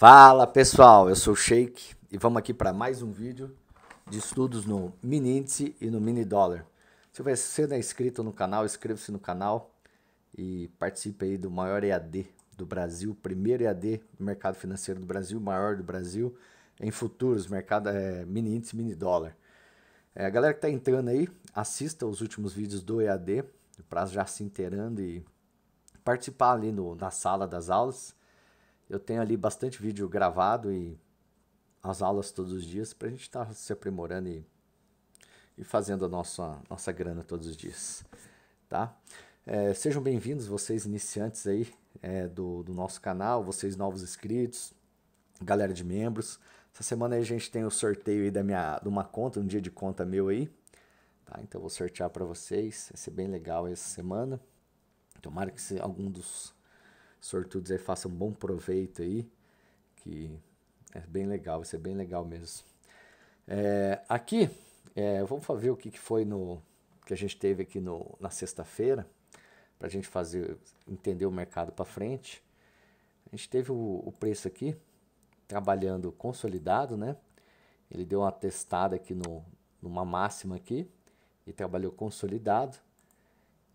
Fala pessoal, eu sou o Sheik e vamos aqui para mais um vídeo de estudos no mini índice e no mini dólar. Se você não é inscrito no canal, inscreva-se no canal e participe aí do maior EAD do Brasil, primeiro EAD do mercado financeiro do Brasil, maior do Brasil em futuros, mercado é, mini índice mini dólar. É, a galera que está entrando aí, assista os últimos vídeos do EAD para já se inteirando e participar ali no, na sala das aulas. Eu tenho ali bastante vídeo gravado e as aulas todos os dias para a gente estar tá se aprimorando e, e fazendo a nossa, nossa grana todos os dias. Tá? É, sejam bem-vindos, vocês iniciantes aí é, do, do nosso canal, vocês novos inscritos, galera de membros. Essa semana aí a gente tem o sorteio aí da minha, de uma conta, um dia de conta meu aí. Tá? Então eu vou sortear para vocês, vai ser bem legal essa semana. Tomara que se, algum dos sortudos aí façam bom proveito aí, que é bem legal, isso é bem legal mesmo. É, aqui, é, vamos ver o que, que foi no que a gente teve aqui no, na sexta-feira, para a gente fazer entender o mercado para frente. A gente teve o, o preço aqui trabalhando consolidado, né? Ele deu uma testada aqui no, numa máxima aqui e trabalhou consolidado.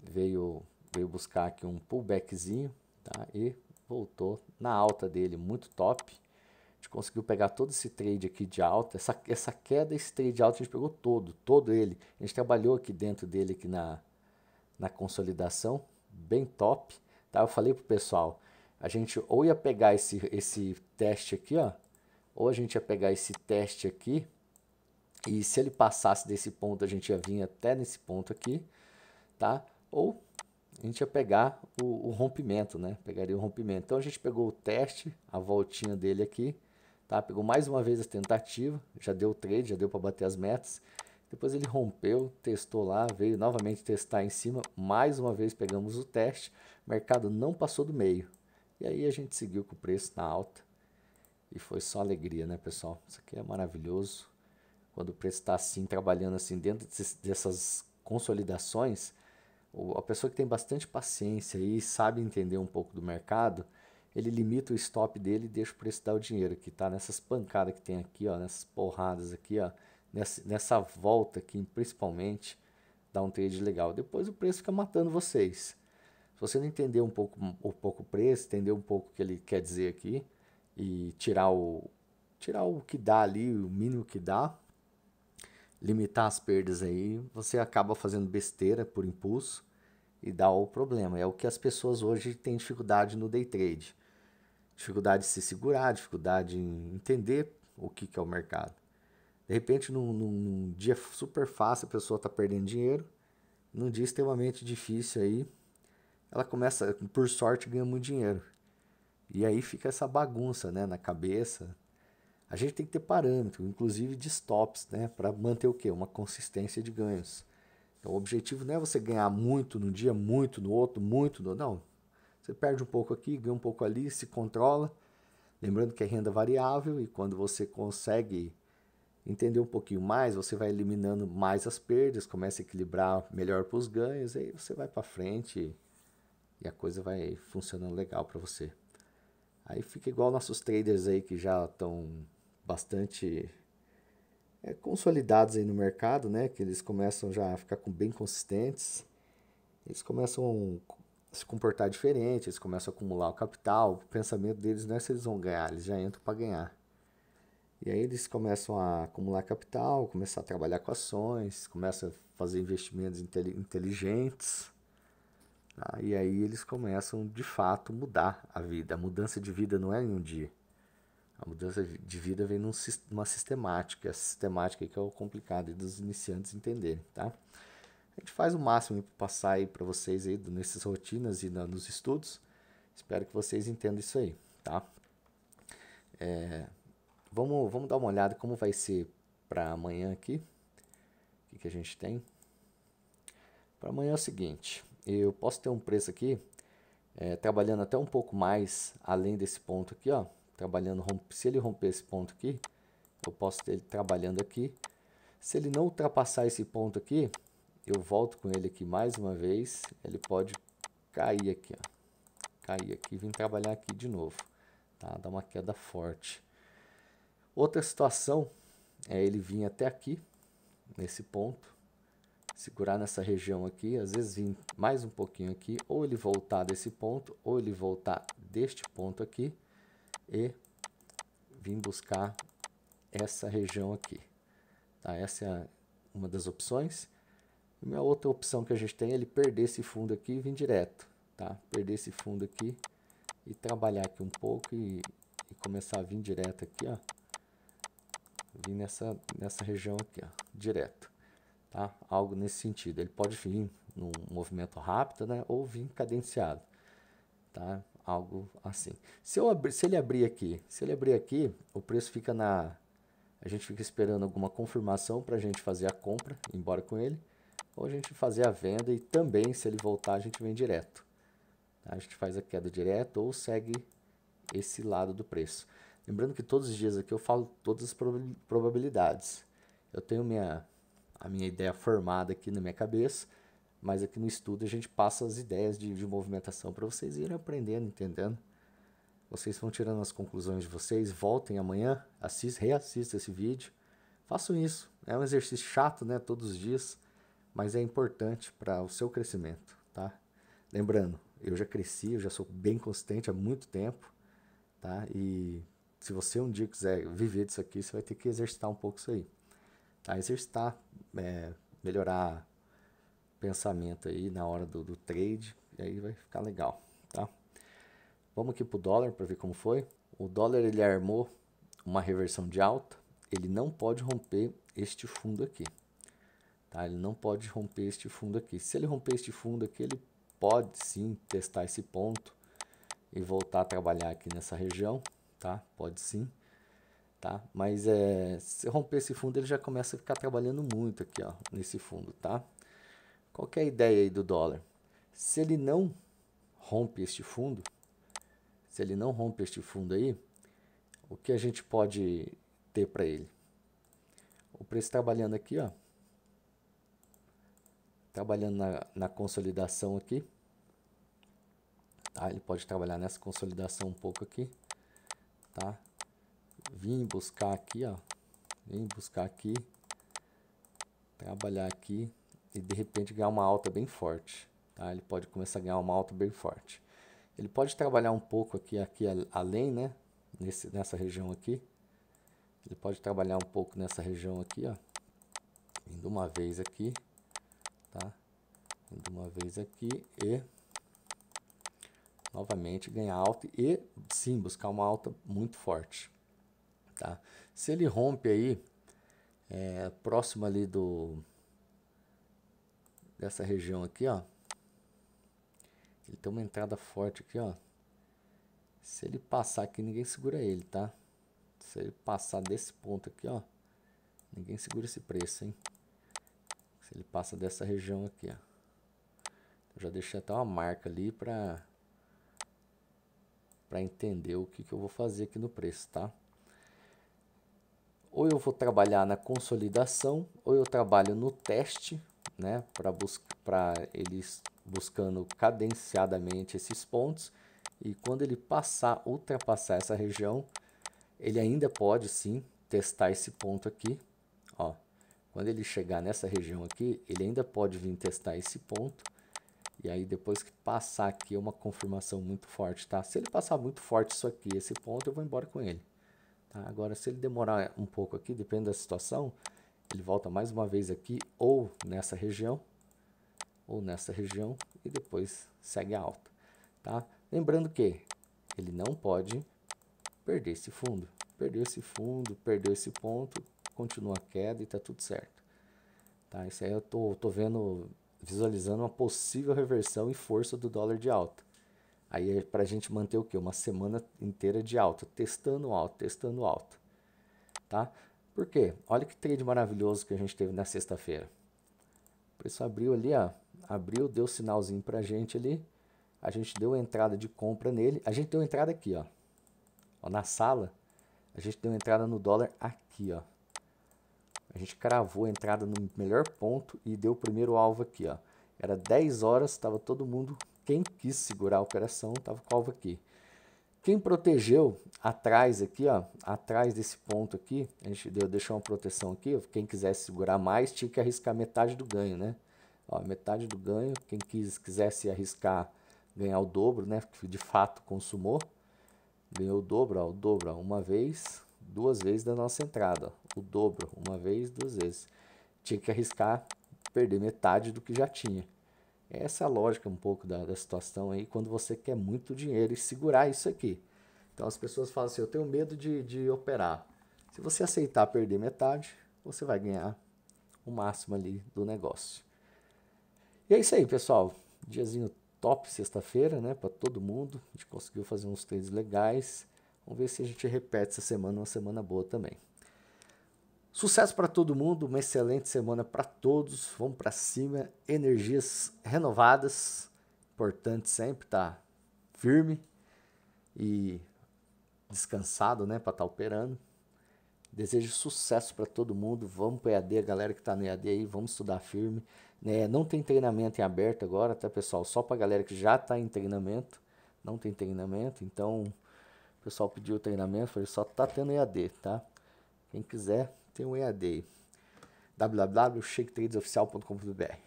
Veio, veio buscar aqui um pullbackzinho Tá? E voltou na alta dele, muito top. A gente conseguiu pegar todo esse trade aqui de alta, essa, essa queda, esse trade de alta, a gente pegou todo, todo ele. A gente trabalhou aqui dentro dele, aqui na, na consolidação, bem top. Tá? Eu falei pro pessoal, a gente ou ia pegar esse, esse teste aqui, ó, ou a gente ia pegar esse teste aqui, e se ele passasse desse ponto, a gente ia vir até nesse ponto aqui, tá? Ou a gente ia pegar o, o, rompimento, né? Pegaria o rompimento. Então a gente pegou o teste, a voltinha dele aqui, tá? Pegou mais uma vez a tentativa, já deu o trade, já deu para bater as metas. Depois ele rompeu, testou lá, veio novamente testar em cima, mais uma vez pegamos o teste, o mercado não passou do meio. E aí a gente seguiu com o preço na alta. E foi só alegria, né, pessoal? Isso aqui é maravilhoso. Quando o preço está assim, trabalhando assim dentro dessas consolidações, a pessoa que tem bastante paciência e sabe entender um pouco do mercado, ele limita o stop dele e deixa o preço dar o dinheiro, que está nessas pancadas que tem aqui, ó, nessas porradas aqui, ó, nessa, nessa volta aqui, principalmente, dá um trade legal. Depois o preço fica matando vocês. Se você não entender um pouco, um pouco o preço, entender um pouco o que ele quer dizer aqui e tirar o, tirar o que dá ali, o mínimo que dá, limitar as perdas aí, você acaba fazendo besteira por impulso e dá o problema. É o que as pessoas hoje têm dificuldade no day trade. Dificuldade de se segurar, dificuldade em entender o que, que é o mercado. De repente, num, num, num dia super fácil, a pessoa está perdendo dinheiro. Num dia extremamente difícil aí, ela começa, por sorte, ganha muito dinheiro. E aí fica essa bagunça né, na cabeça, a gente tem que ter parâmetro, inclusive de stops, né, para manter o quê? Uma consistência de ganhos. Então, o objetivo não é você ganhar muito num dia, muito no outro, muito no não. Você perde um pouco aqui, ganha um pouco ali, se controla. Lembrando que é renda variável e quando você consegue entender um pouquinho mais, você vai eliminando mais as perdas, começa a equilibrar melhor para os ganhos, aí você vai para frente e a coisa vai funcionando legal para você. Aí fica igual nossos traders aí que já estão bastante é, consolidados aí no mercado, né? Que eles começam já a ficar com, bem consistentes, eles começam a se comportar diferente, eles começam a acumular o capital. O pensamento deles não é se eles vão ganhar, eles já entram para ganhar. E aí eles começam a acumular capital, começam a trabalhar com ações, começam a fazer investimentos inteligentes. Tá? E aí eles começam de fato mudar a vida. A mudança de vida não é em um dia. A mudança de vida vem numa sistemática, A sistemática que é o complicado e dos iniciantes entenderem, tá? A gente faz o máximo para passar aí para vocês aí nessas rotinas e na, nos estudos. Espero que vocês entendam isso aí, tá? É, vamos, vamos dar uma olhada como vai ser para amanhã aqui. O que, que a gente tem? Para amanhã é o seguinte, eu posso ter um preço aqui, é, trabalhando até um pouco mais além desse ponto aqui, ó trabalhando, se ele romper esse ponto aqui, eu posso ter ele trabalhando aqui. Se ele não ultrapassar esse ponto aqui, eu volto com ele aqui mais uma vez, ele pode cair aqui, ó. Cair aqui e vir trabalhar aqui de novo, tá? Dá uma queda forte. Outra situação é ele vir até aqui, nesse ponto, segurar nessa região aqui, às vezes vir mais um pouquinho aqui, ou ele voltar desse ponto, ou ele voltar deste ponto aqui, e vim buscar essa região aqui. Tá? Essa é uma das opções. E minha outra opção que a gente tem é ele perder esse fundo aqui e vir direto. Tá? Perder esse fundo aqui e trabalhar aqui um pouco e, e começar a vir direto aqui. Ó. Vir nessa, nessa região aqui, ó, direto. Tá? Algo nesse sentido. Ele pode vir num movimento rápido né? ou vir cadenciado. Tá? algo assim. Se, eu abri, se ele abrir aqui, se ele abrir aqui, o preço fica na... A gente fica esperando alguma confirmação para a gente fazer a compra, embora com ele, ou a gente fazer a venda e também, se ele voltar, a gente vem direto. Tá? A gente faz a queda direta ou segue esse lado do preço. Lembrando que todos os dias aqui eu falo todas as probabilidades. Eu tenho minha, a minha ideia formada aqui na minha cabeça, mas aqui no estudo a gente passa as ideias de, de movimentação para vocês irem aprendendo, entendendo. Vocês vão tirando as conclusões de vocês. Voltem amanhã, assist, reassista esse vídeo. Façam isso. É um exercício chato, né? Todos os dias. Mas é importante para o seu crescimento, tá? Lembrando, eu já cresci, eu já sou bem consistente há muito tempo, tá? E se você um dia quiser viver disso aqui, você vai ter que exercitar um pouco isso aí. Tá? Exercitar, é, melhorar pensamento aí na hora do, do trade, e aí vai ficar legal, tá? Vamos aqui para o dólar para ver como foi. O dólar ele armou uma reversão de alta, ele não pode romper este fundo aqui. Tá? Ele não pode romper este fundo aqui. Se ele romper este fundo aqui, ele pode sim testar esse ponto e voltar a trabalhar aqui nessa região, tá? Pode sim, tá? Mas é, se romper esse fundo, ele já começa a ficar trabalhando muito aqui, ó, nesse fundo, tá? Qual é a ideia aí do dólar? Se ele não rompe este fundo, se ele não rompe este fundo aí, o que a gente pode ter para ele? O preço tá trabalhando aqui, ó, tá trabalhando na, na consolidação aqui, tá? Ele pode trabalhar nessa consolidação um pouco aqui, tá? Vim buscar aqui, ó, vim buscar aqui, trabalhar aqui, e de repente ganhar uma alta bem forte. Tá? Ele pode começar a ganhar uma alta bem forte. Ele pode trabalhar um pouco aqui, aqui além, né? Nesse, nessa região aqui. Ele pode trabalhar um pouco nessa região aqui, ó. Indo uma vez aqui, tá? Indo uma vez aqui e novamente ganhar alta e sim buscar uma alta muito forte, tá? Se ele rompe aí é, próximo ali do dessa região aqui, ó. Ele tem uma entrada forte aqui, ó. Se ele passar aqui, ninguém segura ele, tá? Se ele passar desse ponto aqui, ó. Ninguém segura esse preço, hein? Se ele passa dessa região aqui, ó. Eu já deixei até uma marca ali pra... Pra entender o que, que eu vou fazer aqui no preço, tá? Ou eu vou trabalhar na consolidação, ou eu trabalho no teste, né, para bus eles buscando cadenciadamente esses pontos. E quando ele passar, ultrapassar essa região, ele ainda pode sim testar esse ponto aqui. Ó, quando ele chegar nessa região aqui, ele ainda pode vir testar esse ponto. E aí depois que passar aqui é uma confirmação muito forte, tá? Se ele passar muito forte isso aqui, esse ponto, eu vou embora com ele. Tá? Agora, se ele demorar um pouco aqui, depende da situação, ele volta mais uma vez aqui, ou nessa região, ou nessa região, e depois segue a alta. Tá? Lembrando que ele não pode perder esse fundo. Perdeu esse fundo, perdeu esse ponto, continua a queda e está tudo certo. Tá? Isso aí eu tô, tô vendo, visualizando uma possível reversão e força do dólar de alta. Aí é para a gente manter o que? Uma semana inteira de alta, testando alta, testando alta, tá? Por quê? Olha que trade maravilhoso que a gente teve na sexta-feira. O preço abriu ali, ó, abriu, deu sinalzinho pra gente ali. A gente deu entrada de compra nele. A gente deu entrada aqui, ó. ó na sala, a gente deu entrada no dólar aqui, ó. A gente cravou a entrada no melhor ponto e deu o primeiro alvo aqui, ó. Era 10 horas, estava todo mundo, quem quis segurar a operação, estava com o alvo aqui. Quem protegeu atrás aqui, ó, atrás desse ponto aqui, a gente deu, deixou uma proteção aqui, quem quisesse segurar mais tinha que arriscar metade do ganho, né? Ó, metade do ganho, quem quis, quisesse arriscar ganhar o dobro, né? de fato consumou, ganhou o dobro, ó, o dobro, ó, uma vez, duas vezes da nossa entrada, ó, o dobro, uma vez, duas vezes. Tinha que arriscar perder metade do que já tinha. Essa é a lógica um pouco da, da situação aí, quando você quer muito dinheiro e segurar isso aqui. Então as pessoas falam assim: eu tenho medo de, de operar. Se você aceitar perder metade, você vai ganhar o máximo ali do negócio. E é isso aí, pessoal. Diazinho top sexta-feira, né, para todo mundo. A gente conseguiu fazer uns trades legais. Vamos ver se a gente repete essa semana, uma semana boa também. Sucesso para todo mundo, uma excelente semana para todos. Vamos para cima, energias renovadas, importante sempre estar tá firme e descansado, né, para estar tá operando. Desejo sucesso para todo mundo. Vamos para EAD, galera que está no EAD aí, vamos estudar firme. Né, não tem treinamento em aberto agora, tá, pessoal? Só para galera que já está em treinamento. Não tem treinamento, então o pessoal pediu treinamento, falei, só tá tendo EAD, tá? Quem quiser tem um EAD www.shaketradesoficial.com.br.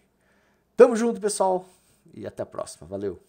Tamo junto, pessoal, e até a próxima. Valeu!